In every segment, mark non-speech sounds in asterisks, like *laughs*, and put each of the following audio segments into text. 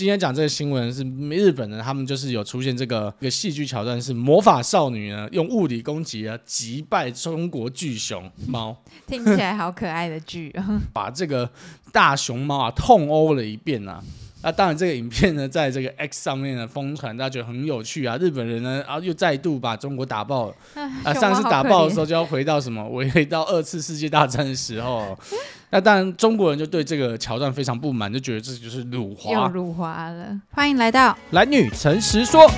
今天讲这个新闻是日本呢，他们就是有出现这个一个戏剧桥段，是魔法少女呢用物理攻击啊击败中国巨熊猫，*laughs* 听起来好可爱的剧，把这个大熊猫啊痛殴了一遍啊。那当然，这个影片呢，在这个 X 上面呢疯传，大家觉得很有趣啊。日本人呢，啊，又再度把中国打爆了。啊，上次打爆的时候就要回到什么？回到二次世界大战的时候。那当然，中国人就对这个桥段非常不满，就觉得这就是辱华。辱华了，欢迎来到男女诚实说。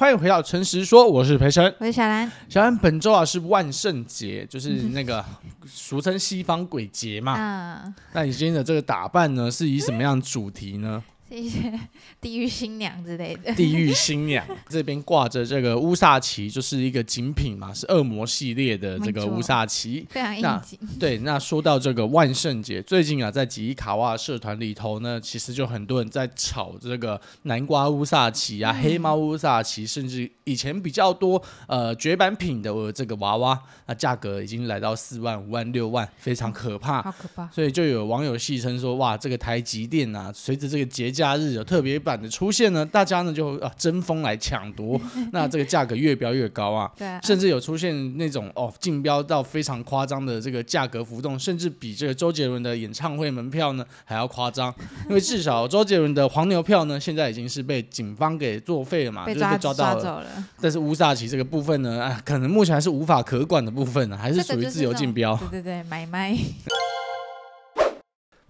欢迎回到《诚实说》，我是裴晨，我是小兰。小兰，本周啊是万圣节，就是那个俗称西方鬼节嘛。嗯，那你今天的这个打扮呢，是以什么样的主题呢？一些地狱新娘之类的，地狱新娘这边挂着这个乌萨奇，就是一个精品嘛，是恶魔系列的这个乌萨奇，非常应景。对，那说到这个万圣节，最近啊，在吉伊卡哇社团里头呢，其实就很多人在炒这个南瓜乌萨奇啊，黑猫乌萨奇，甚至以前比较多呃绝版品的这个娃娃，那价格已经来到四万、五万、六万，非常可怕，好可怕。所以就有网友戏称说，哇，这个台积电啊，随着这个节。假日有特别版的出现呢，大家呢就啊争风来抢夺，*laughs* 那这个价格越飙越高啊，对，甚至有出现那种哦，竞标到非常夸张的这个价格浮动，甚至比这个周杰伦的演唱会门票呢还要夸张，*laughs* 因为至少周杰伦的黄牛票呢现在已经是被警方给作废了嘛，被抓到，了，但是乌萨奇这个部分呢，啊，可能目前还是无法可管的部分啊，还是属于自由竞标，对对对，买卖。*laughs*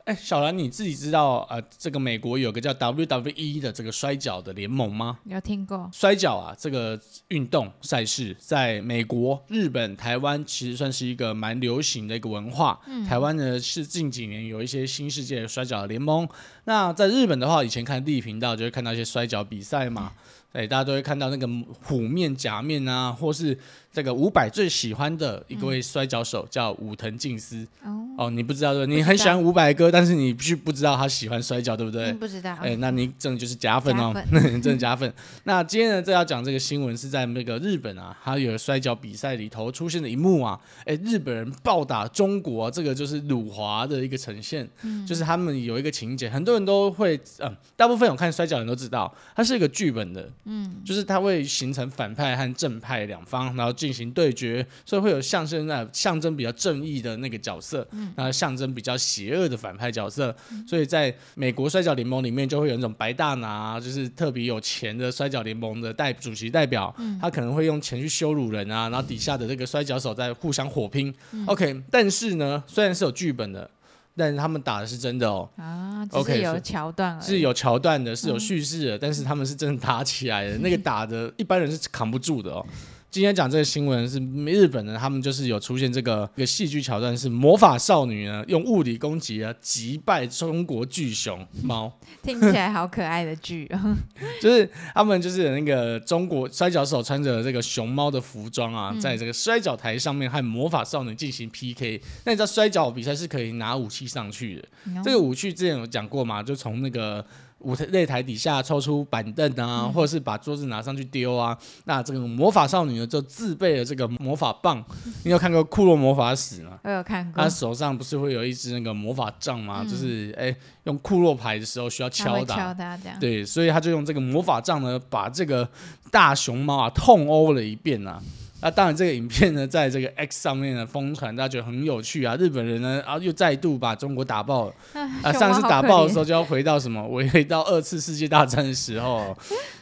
哎，小兰，你自己知道呃，这个美国有个叫 WWE 的这个摔跤的联盟吗？有听过摔跤啊，这个运动赛事，在美国、日本、台湾其实算是一个蛮流行的一个文化。台湾呢是近几年有一些新世界摔跤联盟。那在日本的话，以前看地理频道就会看到一些摔跤比赛嘛，哎，大家都会看到那个虎面、假面啊，或是。这个伍佰最喜欢的一位摔跤手叫武藤敬司哦，哦，你不知道对不对？你很喜欢伍佰歌，但是你必须不知道他喜欢摔跤，对不对？不知道，哎，那你的就是假粉哦，那 *laughs* 真假粉。那今天呢，这要讲这个新闻是在那个日本啊，他有摔跤比赛里头出现的一幕啊，哎，日本人暴打中国，这个就是辱华的一个呈现，就是他们有一个情节，很多人都会，嗯，大部分我看摔跤人都知道，它是一个剧本的，嗯，就是它会形成反派和正派两方，然后。进行对决，所以会有象征在象征比较正义的那个角色，嗯，然后象征比较邪恶的反派角色。所以在美国摔角联盟里面，就会有一种白大拿，就是特别有钱的摔角联盟的代主席代表，他可能会用钱去羞辱人啊，然后底下的这个摔跤手在互相火拼。OK，但是呢，虽然是有剧本的，但是他们打的是真的哦。啊，OK，有桥段，是有桥段的，是有叙事的，但是他们是真的打起来的，*laughs* 那个打的一般人是扛不住的哦。今天讲这个新闻是日本呢，他们就是有出现这个一个戏剧桥段，是魔法少女呢用物理攻击啊击败中国巨熊猫，*laughs* 听起来好可爱的剧啊！*laughs* *laughs* 就是他们就是那个中国摔跤手穿着这个熊猫的服装啊，在这个摔跤台上面和魔法少女进行 PK。那你知道摔跤比赛是可以拿武器上去的，这个武器之前有讲过吗？就从那个。舞台擂台底下抽出板凳啊，或者是把桌子拿上去丢啊。那这个魔法少女呢，就自备了这个魔法棒。*laughs* 你有看过《库洛魔法史》吗？我有看过。他手上不是会有一只那个魔法杖吗？就是哎，用库洛牌的时候需要敲打。敲打对，所以他就用这个魔法杖呢，把这个大熊猫啊痛殴了一遍啊。那当然，这个影片呢，在这个 X 上面呢疯传，大家觉得很有趣啊。日本人呢，啊，又再度把中国打爆了。*laughs* 啊，上次打爆的时候就要回到什么？回到二次世界大战的时候。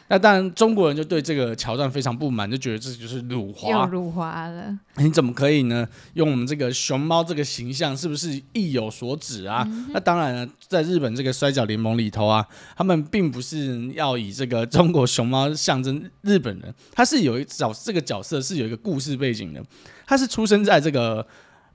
那当然，中国人就对这个桥段非常不满，就觉得这就是辱华，又辱华了。你怎么可以呢？用我们这个熊猫这个形象，是不是意有所指啊？那当然，了，在日本这个摔角联盟里头啊，他们并不是要以这个中国熊猫象征日本人，他是有一角这个角色是有一个故事背景的，他是出生在这个。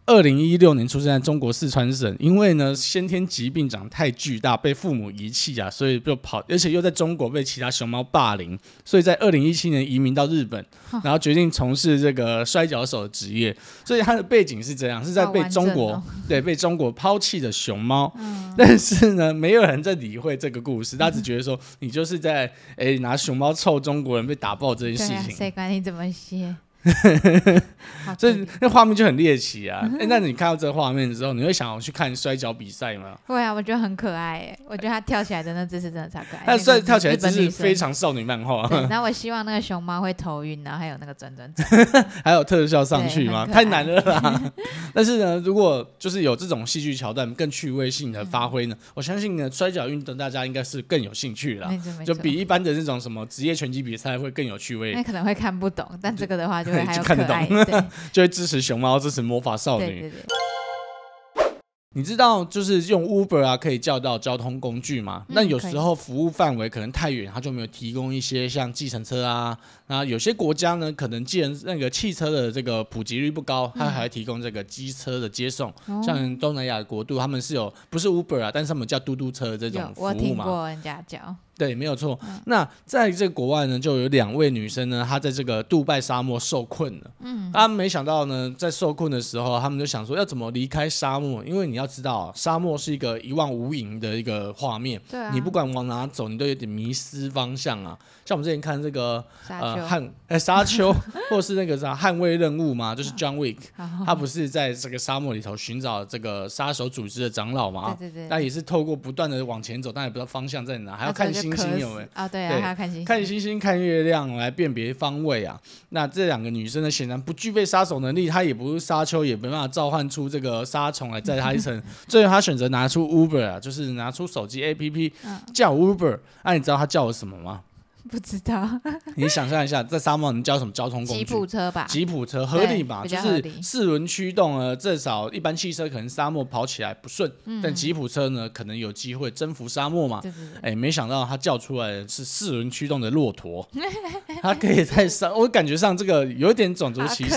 二零一六年出生在中国四川省，因为呢先天疾病长太巨大，被父母遗弃啊，所以就跑，而且又在中国被其他熊猫霸凌，所以在二零一七年移民到日本，*laughs* 然后决定从事这个摔跤手的职业。所以他的背景是这样，是在被中国对被中国抛弃的熊猫，但是呢，没有人在理会这个故事，*laughs* 他只觉得说你就是在诶拿熊猫臭中国人被打爆这件事情，谁管你怎么写？*laughs* 所以那画面就很猎奇啊！哎，那你看到这个画面之后，你会想要去看摔跤比赛吗？会啊，我觉得很可爱诶，我觉得他跳起来的那姿势真的超可爱。那摔跳起来姿势非常少女漫画。那 *laughs* 然后我希望那个熊猫会头晕，然后还有那个转转转，*laughs* 还有特效上去吗？太难了啦！但是呢，如果就是有这种戏剧桥段更趣味性的发挥呢，我相信呢摔跤运动大家应该是更有兴趣啦，就比一般的那种什么职业拳击比赛会更有趣味。那可能会看不懂，但这个的话就。就看得懂，*laughs* 就会支持熊猫，支持魔法少女。对对对。你知道，就是用 Uber 啊，可以叫到交通工具嘛。那有时候服务范围可能太远，它就没有提供一些像计程车啊。那有些国家呢，可能既然那个汽车的这个普及率不高，它还提供这个机车的接送。像东南亚国度，他们是有不是 Uber 啊，但是他们叫嘟嘟车这种服务嘛。人家对，没有错。那在这个国外呢，就有两位女生呢，她在这个杜拜沙漠受困了。嗯，她没想到呢，在受困的时候，她们就想说要怎么离开沙漠，因为你要知道，沙漠是一个一望无垠的一个画面。对，你不管往哪走，你都有点迷失方向啊。像我们之前看这个呃《汉哎沙丘》，或是那个啥《捍卫任务》嘛，就是 John Wick，*laughs* 他不是在这个沙漠里头寻找这个杀手组织的长老嘛？对对对，那也是透过不断的往前走，但也不知道方向在哪，还要看。星星有没有啊？对啊，看星星，看星星，看月亮来辨别方位啊。那这两个女生呢，显然不具备杀手能力，她也不是沙丘，也没办法召唤出这个沙虫来载她一层。最后，她选择拿出 Uber 啊，就是拿出手机 APP 叫 Uber。那你知道她叫了什么吗？*laughs* 不知道，*laughs* 你想象一下，在沙漠你叫什么交通工具？吉普车吧，吉普车合理吧？就是四轮驱动呢，至少一般汽车可能沙漠跑起来不顺，但吉普车呢可能有机会征服沙漠嘛。哎，没想到他叫出来的是四轮驱动的骆驼，它 *laughs* 可以在沙。我感觉上这个有点种族歧视，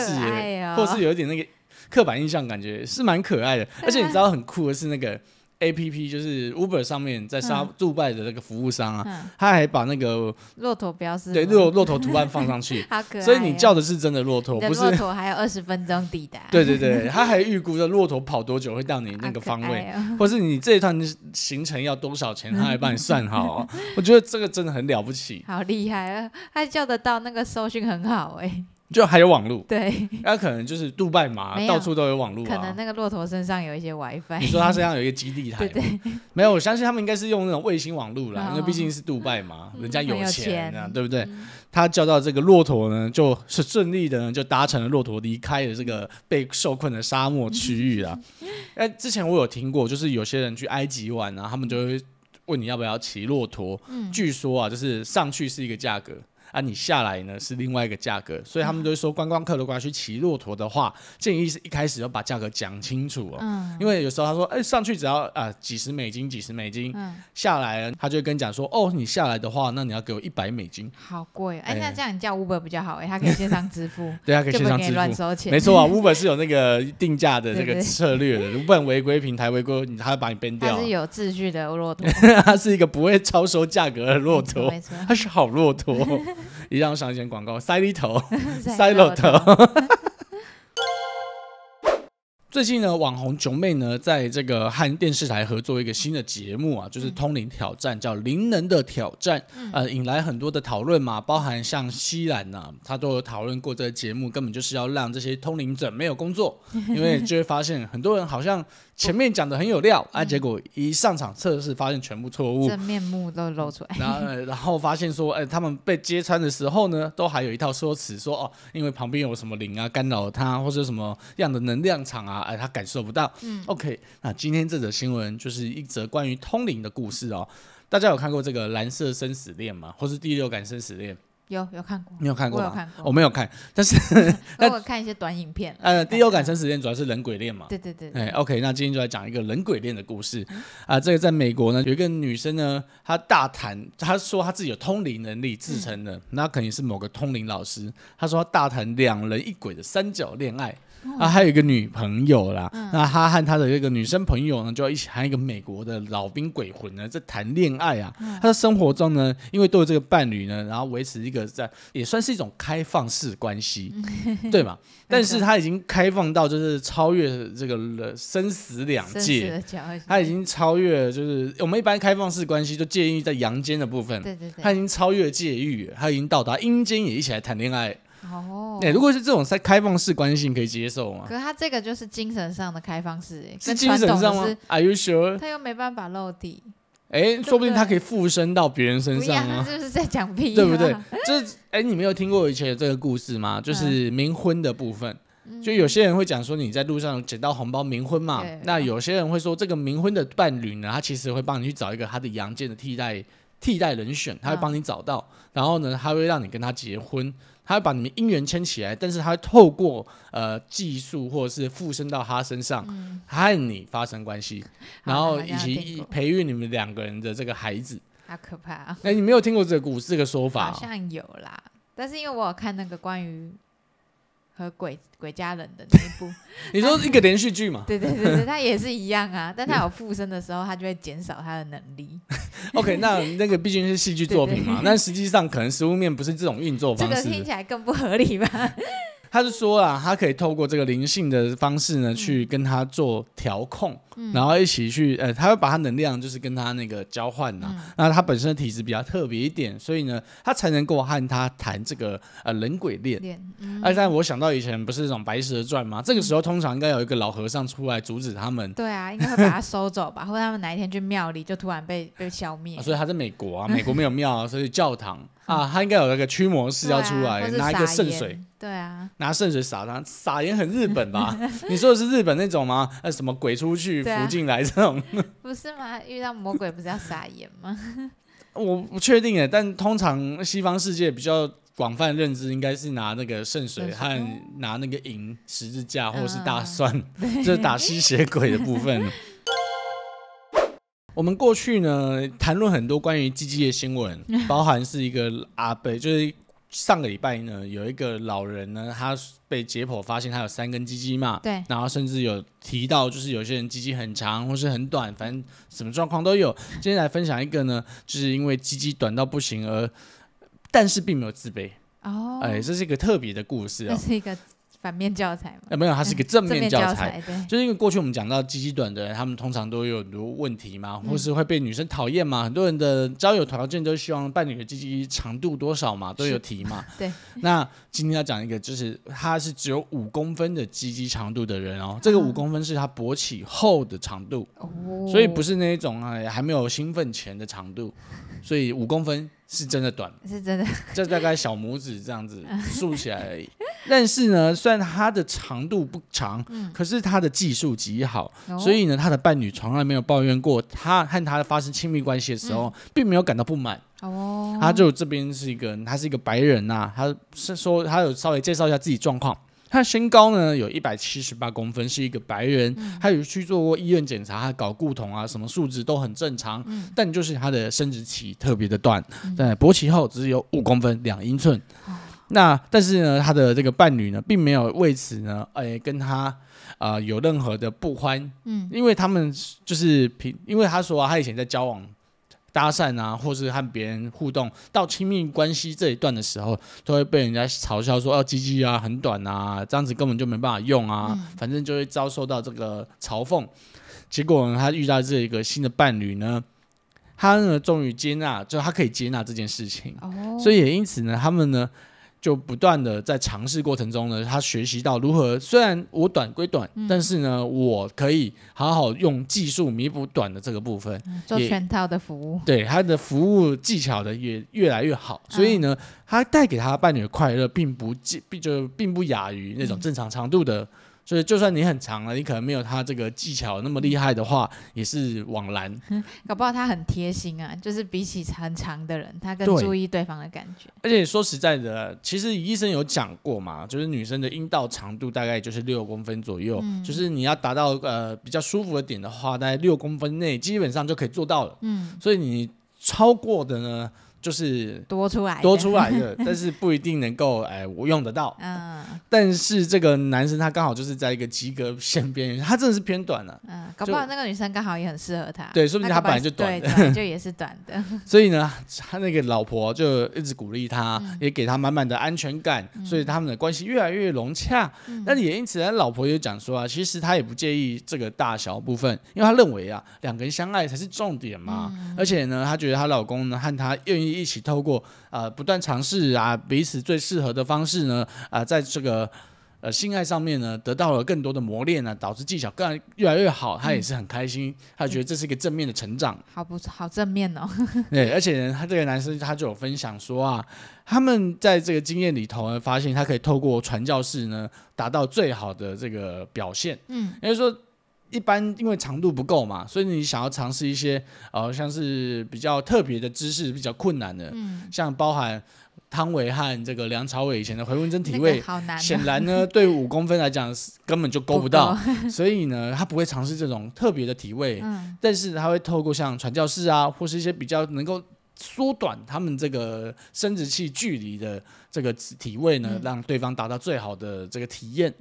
或是有一点那个刻板印象，感觉是蛮可爱的。而且你知道很酷的是那个。A P P 就是 Uber 上面在沙杜拜的那个服务商啊，他还把那个骆驼标识，对骆骆驼图案放上去，*laughs* 所以你叫的是真的骆驼，不是骆驼还有二十分钟抵达，对对对，他还预估着骆驼跑多久会到你那个方位，*laughs* 或是你这一趟行程要多少钱，*laughs* 他还帮你算好，我觉得这个真的很了不起，好厉害啊，他叫得到那个搜寻很好哎。就还有网路，对，那可能就是杜拜嘛，到处都有网路啊。可能那个骆驼身上有一些 WiFi。你说它身上有一个基地台？对对，没有，我相信他们应该是用那种卫星网路啦，因为毕竟是杜拜嘛，人家有钱啊，对不对？他叫到这个骆驼呢，就是顺利的呢，就搭乘了骆驼离开了这个被受困的沙漠区域啦。*laughs* 哎，之前我有听过，就是有些人去埃及玩啊，他们就会问你要不要骑骆驼。嗯，据说啊，就是上去是一个价格。啊，你下来呢是另外一个价格，所以他们就会说观光客如果要去骑骆驼的话，建议是一开始要把价格讲清楚哦。嗯。因为有时候他说，哎，上去只要啊几十美金，几十美金。嗯。下来，他就跟你讲说，哦，你下来的话，那你要给我一百美金。好贵！哎，那这样你叫 Uber 比较好哎，他可以线上支付。*laughs* 对，他可以线上支付。乱收钱。没错啊，*laughs* Uber 是有那个定价的这个策略的。对对违规平台违规，他会把你 b 掉。他是有秩序的骆驼。他 *laughs* 是一个不会超收价格的骆驼。没错。他是好骆驼。一定要上一些广告塞里头塞里头。*laughs* *laughs* 最近呢，网红琼妹呢，在这个和电视台合作一个新的节目啊，就是《通灵挑战》，叫《灵能的挑战》，呃，引来很多的讨论嘛。包含像西兰呐，他都有讨论过这个节目，根本就是要让这些通灵者没有工作，因为就会发现很多人好像。前面讲的很有料，啊，结果一上场测试发现全部错误，真面目都露出来。然后，然后发现说，哎，他们被揭穿的时候呢，都还有一套说辞，说哦，因为旁边有什么灵啊干扰他，或者什么样的能量场啊，哎，他感受不到。嗯，OK，那今天这则新闻就是一则关于通灵的故事哦。大家有看过这个《蓝色生死恋》吗？或是《第六感生死恋》？有有看过，你有看过吗？我没有看，但是 *laughs* 那我看一些短影片。呃，第六感生死恋主要是人鬼恋嘛？对对对，哎，OK，那今天就来讲一个人鬼恋的故事啊。这个在美国呢，有一个女生呢，她大谈，她说她自己有通灵能力，自称的那肯定是某个通灵老师。她说大谈两人一鬼的三角恋爱。啊，还有一个女朋友啦。那他和他的一个女生朋友呢，就要一起和一个美国的老兵鬼魂呢在谈恋爱啊。他的生活中呢，因为对这个伴侣呢，然后维持一个在也算是一种开放式关系，对嘛？*laughs* 但是他已经开放到就是超越这个生死两界，他已经超越就是我们一般开放式关系就介于在阳间的部分，他已经超越界域，他已经到达阴间也一起来谈恋爱。哦，哎，如果是这种在开放式关系，你可以接受吗？可他这个就是精神上的开放式，是精神上吗？Are you sure？他又没办法露底。哎，说不定他可以附身到别人身上啊！不是在讲屁，对不对？这哎，你没有听过以前有这个故事吗？就是冥婚的部分，就有些人会讲说你在路上捡到红包冥婚嘛，那有些人会说这个冥婚的伴侣呢，他其实会帮你去找一个他的阳间的替代替代人选，他会帮你找到，然后呢，他会让你跟他结婚。他会把你们姻缘牵起来，但是他透过呃技术或者是附身到他身上，和你发生关系，然后以及培育你们两个人的这个孩子。好可怕！哎，你没有听过这个故事个说法？好像有啦，但是因为我有看那个关于。和鬼鬼家人的那一部，*laughs* 你说一个连续剧嘛？*laughs* 对对对对，他也是一样啊，但他有附身的时候，他就会减少他的能力。*laughs* OK，那那个毕竟是戏剧作品嘛，那实际上可能食物面不是这种运作方式。这个听起来更不合理吧？他是说啊，他可以透过这个灵性的方式呢，去跟他做调控，然后一起去，呃，他会把他能量就是跟他那个交换呐。那他本身的体质比较特别一点，所以呢，他才能够和他谈这个呃人鬼恋。恋，哎，但我想到以前不是那种白蛇传吗？这个时候通常应该有一个老和尚出来阻止他们。对啊，应该会把他收走吧？*laughs* 或者他们哪一天去庙里就突然被被消灭？所以他在美国啊，美国没有庙，所以教堂 *laughs* 啊，他应该有那个驱魔师要出来拿一个圣水。对啊，拿圣水洒他，撒盐很日本吧？*laughs* 你说的是日本那种吗？呃，什么鬼出去，福进来这种？*laughs* 不是吗？遇到魔鬼不是要撒盐吗？*laughs* 我不确定诶，但通常西方世界比较广泛认知，应该是拿那个圣水和拿那个银十字架，或者是大蒜，就是打吸血鬼的部分。我们过去呢谈论很多关于 G G 的新闻，包含是一个阿北，就是。上个礼拜呢，有一个老人呢，他被解剖发现他有三根鸡鸡嘛，对，然后甚至有提到就是有些人鸡鸡很长或是很短，反正什么状况都有。今天来分享一个呢，就是因为鸡鸡短到不行而，但是并没有自卑哦，哎，这是一个特别的故事啊，是一个。反面教材吗？哎，没有，它是一个正面 *laughs* 教材。对，就是因为过去我们讲到鸡鸡短的人，他们通常都有很多问题嘛，或是会被女生讨厌嘛。很多人的交友条件都希望伴侣的鸡鸡长度多少嘛，都有提嘛。*laughs* 对。那今天要讲一个知识，他是只有五公分的鸡鸡长度的人哦。这个五公分是他勃起后的长度哦，所以不是那一种啊，还没有兴奋前的长度。所以五公分。是真的短，是真的，这大概小拇指这样子 *laughs* 竖起来而已。但是呢，虽然它的长度不长，可是他的技术极好，所以呢，他的伴侣从来没有抱怨过，他和他发生亲密关系的时候，并没有感到不满。哦，他就这边是一个，他是一个白人呐，他是说他有稍微介绍一下自己状况。他身高呢有一百七十八公分，是一个白人。他有去做过医院检查，他搞固酮啊，什么数值都很正常。但就是他的生殖器特别的短，在勃起后只有五公分两英寸。那但是呢，他的这个伴侣呢，并没有为此呢，哎，跟他啊有任何的不欢。嗯，因为他们就是平，因为他说他以前在交往。搭讪啊，或是和别人互动到亲密关系这一段的时候，都会被人家嘲笑说：“哦，鸡鸡啊，很短啊，这样子根本就没办法用啊，反正就会遭受到这个嘲讽。”结果呢，他遇到这一个新的伴侣呢，他呢终于接纳，就他可以接纳这件事情，所以也因此呢，他们呢。就不断的在尝试过程中呢，他学习到如何虽然我短归短，但是呢，我可以好好用技术弥补短的这个部分，做全套的服务。对他的服务技巧的也越来越好，所以呢，他带给他伴侣的快乐，并不并就并不亚于那种正常长度的。所以，就算你很长了，你可能没有他这个技巧那么厉害的话，也是枉然。*laughs* 搞不好他很贴心啊，就是比起很长的人，他更注意对方的感觉。而且说实在的，其实医生有讲过嘛，就是女生的阴道长度大概就是六公分左右，就是你要达到呃比较舒服的点的话，大概六公分内基本上就可以做到了。嗯，所以你超过的呢？就是多出来多出来的，*laughs* 但是不一定能够哎，我用得到。嗯，但是这个男生他刚好就是在一个及格线边缘，他真的是偏短了。嗯，搞不好那个女生刚好也很适合他。对，说不定他本来就短，的，就也是短的。*laughs* 所以呢，他那个老婆就一直鼓励他，也给他满满的安全感，所以他们的关系越来越融洽。但也因此，他老婆就讲说啊，其实他也不介意这个大小部分，因为他认为啊，两个人相爱才是重点嘛。而且呢，他觉得他老公呢和他愿意。一起透过呃不断尝试啊，彼此最适合的方式呢，啊，在这个呃性爱上面呢，得到了更多的磨练呢，导致技巧更越来越好，他也是很开心，他觉得这是一个正面的成长，好不好正面哦？*laughs* 对，而且他这个男生他就有分享说啊，他们在这个经验里头呢，发现他可以透过传教士呢，达到最好的这个表现，嗯，也就是说。一般因为长度不够嘛，所以你想要尝试一些呃，像是比较特别的姿势，比较困难的，像包含汤唯和这个梁朝伟以前的回纹针体位，显然呢 *laughs* 对五公分来讲根本就够不到，*laughs* 所以呢他不会尝试这种特别的体位，但是他会透过像传教士啊，或是一些比较能够。缩短他们这个生殖器距离的这个体位呢，让对方达到最好的这个体验。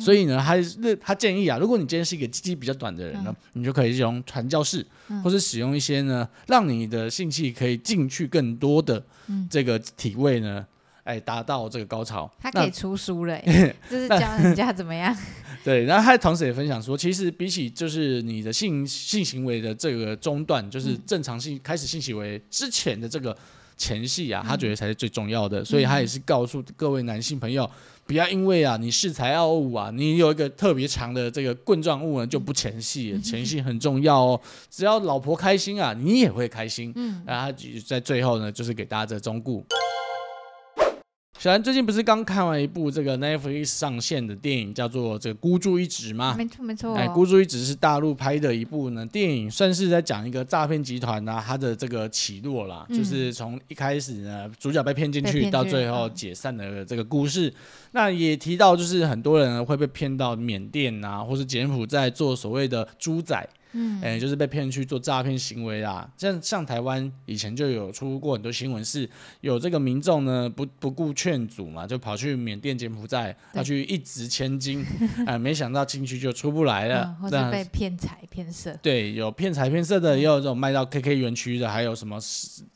所以呢，他他建议啊，如果你今天是一个鸡鸡比较短的人呢，你就可以用传教士，或是使用一些呢，让你的性器可以进去更多的，这个体位呢。哎，达到这个高潮，他可以出书了，*laughs* 就是教人家怎么样。*laughs* 对，然后他同时也分享说，其实比起就是你的性性行为的这个中断，就是正常性开始性行为之前的这个前戏啊，他觉得才是最重要的。所以他也是告诉各位男性朋友，不要因为啊你恃才傲物啊，你有一个特别长的这个棍状物呢就不前戏，前戏很重要哦。只要老婆开心啊，你也会开心。嗯，然后在最后呢，就是给大家这忠告。小兰最近不是刚看完一部这个 Netflix 上线的电影，叫做《这个孤注一掷》吗？没错没错，哎，《孤注一掷》是大陆拍的一部呢电影，算是在讲一个诈骗集团啊，它的这个起落啦，就是从一开始呢，主角被骗进去，到最后解散的这个故事。那也提到就是很多人会被骗到缅甸啊，或是柬埔寨做所谓的猪仔。嗯，哎，就是被骗去做诈骗行为啦，像像台湾以前就有出过很多新闻，是有这个民众呢不不顾劝阻嘛，就跑去缅甸、柬埔寨，他去一掷千金啊，没想到进去就出不来了。或者被骗财骗色。对，有骗财骗色的，也有这种卖到 KK 园区的，还有什么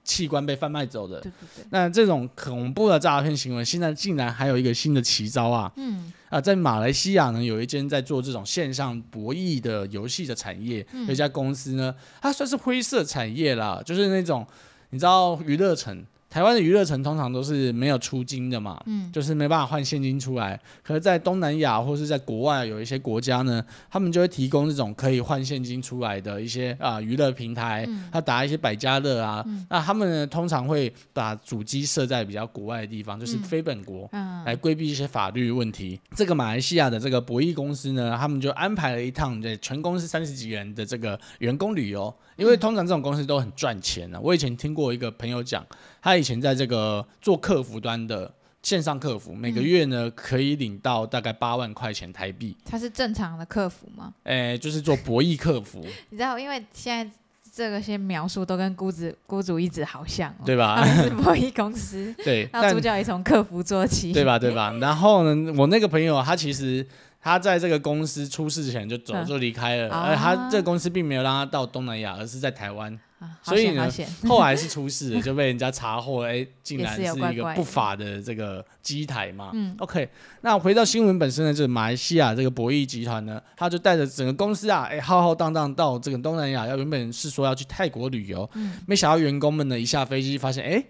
器官被贩卖走的。对对对。那这种恐怖的诈骗行为，现在竟然还有一个新的奇招啊。嗯。啊，在马来西亚呢，有一间在做这种线上博弈的游戏的产业，有一家公司呢，它算是灰色产业啦，就是那种你知道娱乐城。台湾的娱乐城通常都是没有出金的嘛，嗯，就是没办法换现金出来。可是，在东南亚或是在国外有一些国家呢，他们就会提供这种可以换现金出来的一些啊娱乐平台。他打一些百家乐啊，那他们通常会把主机设在比较国外的地方，就是非本国，来规避一些法律问题。这个马来西亚的这个博弈公司呢，他们就安排了一趟，对，全公司三十几人的这个员工旅游。因为通常这种公司都很赚钱的。我以前听过一个朋友讲，他以前在这个做客服端的线上客服，每个月呢可以领到大概八万块钱台币。他是正常的客服吗？诶，就是做博弈客服。*laughs* 你知道，因为现在这个些描述都跟孤子孤主一直好像，对吧？是博弈公司，*laughs* 对，那主角也从客服做起，对吧？对吧？然后呢，我那个朋友他其实。他在这个公司出事前就走，就离开了。而他这个公司并没有让他到东南亚，而是在台湾。所以呢，*laughs* *laughs* 后来是出事就被人家查获。哎，竟然是一个不法的这个机台嘛。嗯，OK。那回到新闻本身呢，就是马来西亚这个博弈集团呢，他就带着整个公司啊，哎，浩浩荡荡到这个东南亚，要原本是说要去泰国旅游，没想到员工们呢一下飞机发现，哎。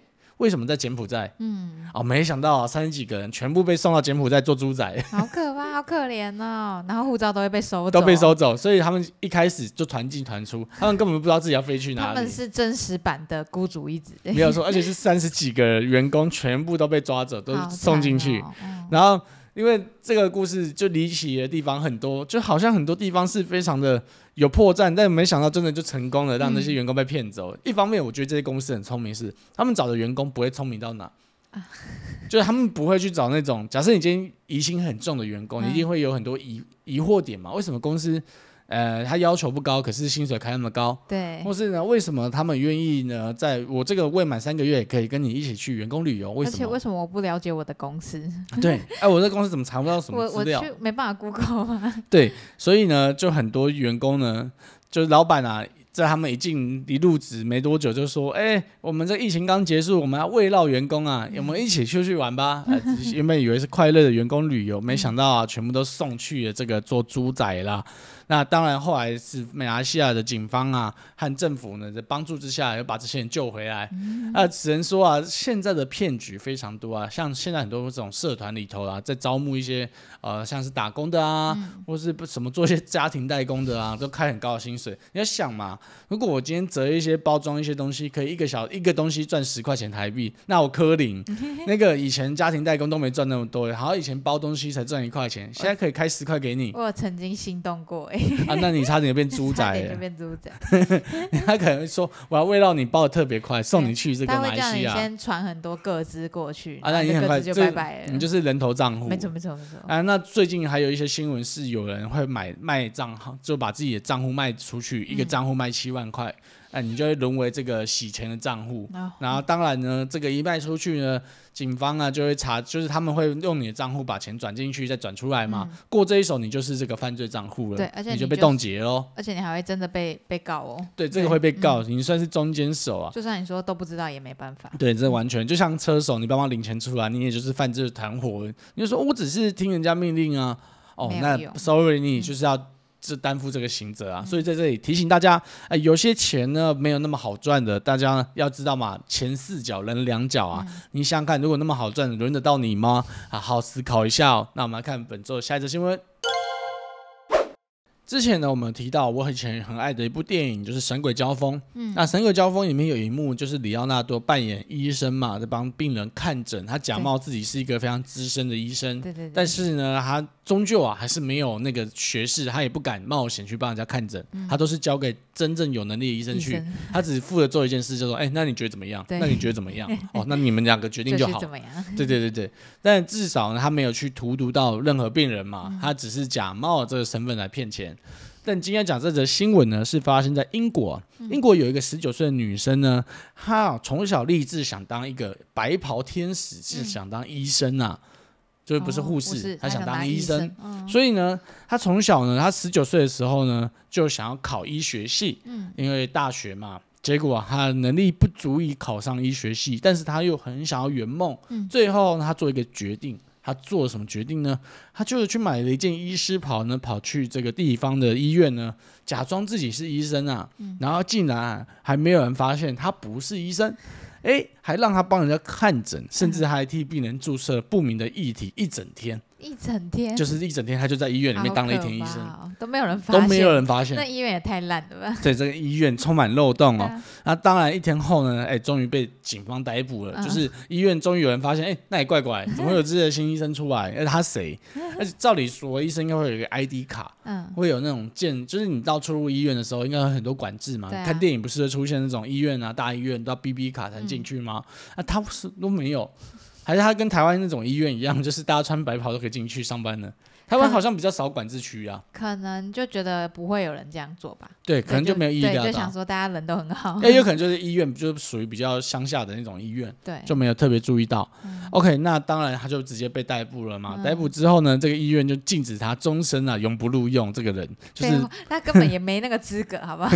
为什么在柬埔寨？嗯，哦，没想到三十几个人全部被送到柬埔寨做猪仔，好可怕，好可怜哦。然后护照都会被收，都被收走，所以他们一开始就团进团出，*laughs* 他们根本不知道自己要飞去哪里。他们是真实版的孤主一子，没有错，而且是三十几个员工全部都被抓走，都送进去，然后。因为这个故事就离奇的地方很多，就好像很多地方是非常的有破绽，但没想到真的就成功了，让那些员工被骗走。一方面，我觉得这些公司很聪明，是他们找的员工不会聪明到哪，就是他们不会去找那种假设你今天疑心很重的员工，你一定会有很多疑疑惑点嘛？为什么公司？呃，他要求不高，可是薪水开那么高，对，或是呢，为什么他们愿意呢？在我这个未满三个月，可以跟你一起去员工旅游，为什么？为什么我不了解我的公司？对，*laughs* 哎，我这公司怎么查不到什么资料？没办法，Google 吗？对，所以呢，就很多员工呢，就是老板啊。在他们一进一路子没多久就说：“哎，我们这疫情刚结束，我们要慰劳员工啊，我们一起出去玩吧。*laughs* ”原本以为是快乐的员工旅游，没想到啊，全部都送去了这个做猪仔啦。那当然后来是马来西亚的警方啊和政府呢在帮助之下，又把这些人救回来。那只能说啊，现在的骗局非常多啊，像现在很多这种社团里头啊，在招募一些呃像是打工的啊，或是不什么做一些家庭代工的啊，都开很高的薪水。你要想嘛。如果我今天折一些包装一些东西，可以一个小一个东西赚十块钱台币，那我柯林 *laughs* 那个以前家庭代工都没赚那么多，好像以前包东西才赚一块钱，现在可以开十块给你。我曾经心动过哎。啊，那你差点变猪仔了。*laughs* 变猪仔。*laughs* 他可能说我要为了你包的特别快，送你去这个马来西亚。先传很多个资过去。啊，那你很快就拜拜了。你就是人头账户。没错没错没错。啊，那最近还有一些新闻是有人会买卖账号，就把自己的账户卖出去，一个账户卖。七万块，哎，你就会沦为这个洗钱的账户。然后，当然呢，这个一卖出去呢，警方啊就会查，就是他们会用你的账户把钱转进去，再转出来嘛。过这一手，你就是这个犯罪账户了。对，而且你就被冻结喽。而且你还会真的被被告哦。对，这个会被告，你算是中间手啊。就算你说都不知道，也没办法。对，这完全就像车手，你帮忙领钱出来，你也就是犯罪团伙。你就说我只是听人家命令啊。哦，那 Sorry 你就是要。是担负这个行责啊，所以在这里提醒大家，哎，有些钱呢没有那么好赚的，大家要知道嘛，前四脚人两脚啊，你想想看如果那么好赚，轮得到你吗？好好思考一下。那我们来看本周下一则新闻。之前呢，我们提到我以前很爱的一部电影就是《神鬼交锋》。嗯，那《神鬼交锋》里面有一幕就是里奥纳多扮演医生嘛，在帮病人看诊。他假冒自己是一个非常资深的医生，对对。但是呢，他终究啊还是没有那个学识，他也不敢冒险去帮人家看诊。他都是交给真正有能力的医生去。他只负责做一件事，叫做：“哎，那你觉得怎么样？*laughs* 那你觉得怎么样？哦，那你们两个决定就好。”怎么样？*laughs* 对对对对。但至少呢，他没有去荼毒到任何病人嘛。他只是假冒这个身份来骗钱。但今天讲这则新闻呢，是发生在英国。英国有一个十九岁的女生呢，她从小立志想当一个白袍天使，是想当医生啊，就是不是护士，她想当医生。所以呢，她从小呢，她十九岁的时候呢，就想要考医学系。因为大学嘛，结果她能力不足以考上医学系，但是她又很想要圆梦。嗯，最后她做一个决定。他做了什么决定呢？他就是去买了一件医师袍呢，跑去这个地方的医院呢，假装自己是医生啊，然后竟然还没有人发现他不是医生，哎，还让他帮人家看诊，甚至还替病人注射不明的液体一整天。一整天就是一整天，他就在医院里面当了一天医生，都没有人发现，都没有人发现。那医院也太烂了吧？对，这个医院充满漏洞哦。那当然，一天后呢，哎，终于被警方逮捕了。就是医院终于有人发现，哎，那也怪怪，*laughs* 怎么有这些的新医生出来？而他谁？而 *laughs* 且照理说，医生应该会有一个 ID 卡，会有那种建。就是你到出入医院的时候，应该有很多管制嘛。看电影不是会出现那种医院啊，大医院都要 B B 卡才能进去吗？啊，他是都没有。还是他跟台湾那种医院一样，*laughs* 就是大家穿白袍都可以进去上班呢？台湾好像比较少管制区啊，可能就觉得不会有人这样做吧。对，可能就没有意识到。就想说大家人都很好。那有可能就是医院，就是属于比较乡下的那种医院，对，就没有特别注意到。OK，那当然他就直接被逮捕了嘛。逮捕之后呢，这个医院就禁止他终身啊，永不录用这个人，就是他根本也没那个资格，好不好？*laughs*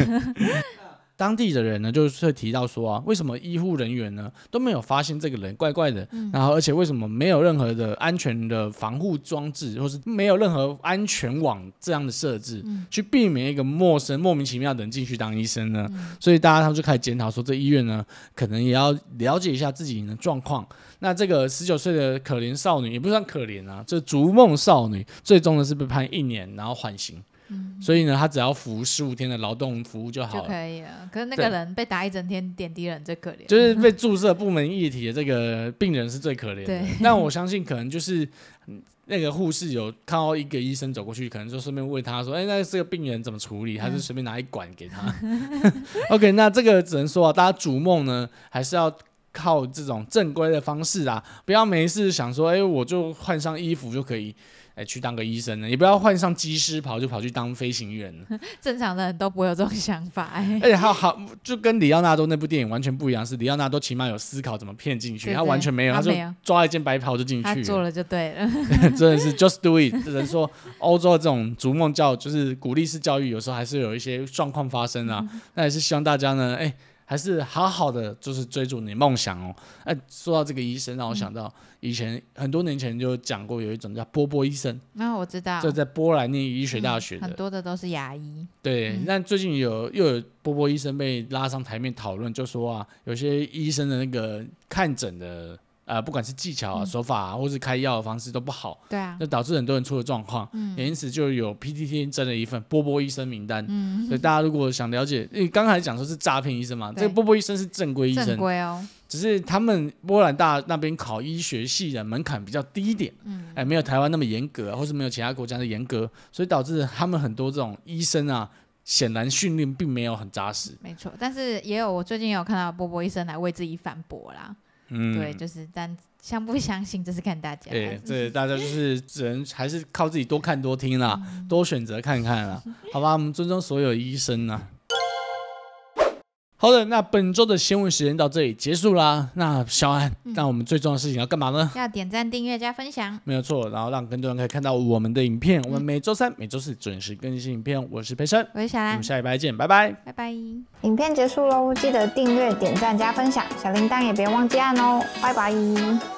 当地的人呢，就是会提到说啊，为什么医护人员呢都没有发现这个人怪怪的？然后，而且为什么没有任何的安全的防护装置，或是没有任何安全网这样的设置，去避免一个陌生、莫名其妙的人进去当医生呢？所以大家他们就开始检讨说，这医院呢，可能也要了解一下自己的状况。那这个十九岁的可怜少女，也不算可怜啊，这逐梦少女最终呢是被判一年，然后缓刑。所以呢，他只要服十五天的劳动服务就好可以了。可是那个人被打一整天点滴，人最可怜。就是被注射部门液体的这个病人是最可怜。对。那我相信可能就是那个护士有看到一个医生走过去，可能就顺便问他说：“哎，那这个病人怎么处理？”他就随便拿一管给他。*laughs* OK，那这个只能说啊，大家逐梦呢，还是要靠这种正规的方式啊，不要没事想说：“哎，我就换上衣服就可以。”哎，去当个医生呢？也不要换上机师，跑就跑去当飞行员 *laughs* 正常的人都不会有这种想法。而且还有好，就跟里奥纳多那部电影完全不一样，是里奥纳多起码有思考怎么骗进去，他完全没有，他就抓一件白袍就进去。做了就对了。*laughs* 真的是 just do it。只能说欧洲的这种逐梦教育，就是鼓励式教育，有时候还是有一些状况发生啊。那也是希望大家呢，哎。还是好好的，就是追逐你梦想哦。哎，说到这个医生，让我想到以前很多年前就讲过，有一种叫波波医生。那我知道，就在波兰那医学大学，很多的都是牙医。对，那最近有又有波波医生被拉上台面讨论，就说啊，有些医生的那个看诊的。呃，不管是技巧啊、手法啊，或是开药的方式都不好，对啊，那导致很多人出了状况，也因此就有 P T T 拿了一份波波医生名单，所以大家如果想了解，因为刚才讲说是诈骗医生嘛，这个波波医生是正规医生，正规哦，只是他们波兰大那边考医学系的门槛比较低一点，嗯，哎，没有台湾那么严格，或是没有其他国家的严格，所以导致他们很多这种医生啊，显然训练并没有很扎实，没错，但是也有我最近有看到波波医生来为自己反驳啦。嗯，对，就是，但相不相信，这是看大家。对，*laughs* 大家就是只能还是靠自己多看多听啦，多选择看看啦。好吧，我们尊重所有医生呢。好的，那本周的新闻时间到这里结束啦。那小安，那我们最重要的事情要干嘛呢？要点赞、订阅、加分享，没有错。然后让更多人可以看到我们的影片。我们每周三、每周四准时更新影片。我是培生，我是小安，我们下一拜见，拜拜，拜拜。影片结束喽，记得订阅、点赞、加分享，小铃铛也别忘记按哦，拜拜。